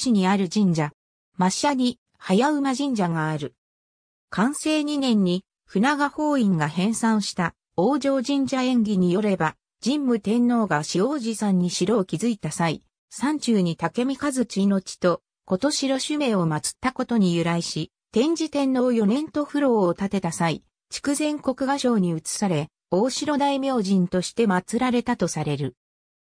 市にある神社、抹シに早馬神社がある。完成2年に船賀法院が編纂した王城神社演技によれば、神武天皇が塩王子さんに城を築いた際、山中に竹見和地命と、今年城主名を祀ったことに由来し、天智天皇4年と不老を建てた際、筑前国画商に移され、大城大明神として祀られたとされる。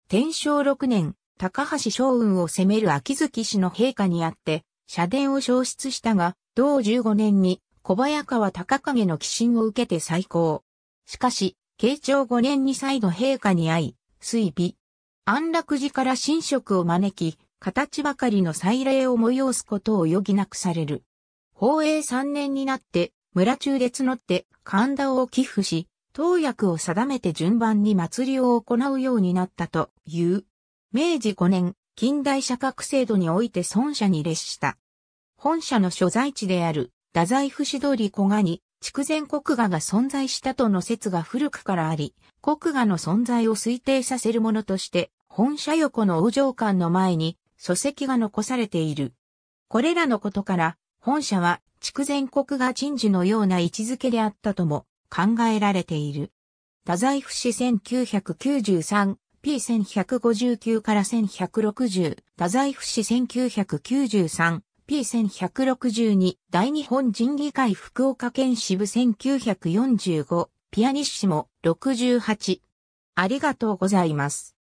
天正6年、高橋昌雲を攻める秋月氏の陛下にあって、社殿を消失したが、同15年に小早川高影の寄進を受けて再興。しかし、慶長5年に再度陛下に会い、水尾。安楽寺から神職を招き、形ばかりの祭礼を催すことを余儀なくされる。宝永3年になって、村中で募って神田を寄付し、当役を定めて順番に祭りを行うようになったという。明治5年、近代社格制度において孫社に列した。本社の所在地である、太宰府市通り古賀に、筑前国賀が存在したとの説が古くからあり、国賀の存在を推定させるものとして、本社横の往城館の前に書籍が残されている。これらのことから、本社は筑前国賀鎮守のような位置づけであったとも考えられている。太宰府市1993 P1159 から1160、太宰府市1993、P1162、大日本人議会福岡県支部1945、ピアニッシモ68。ありがとうございます。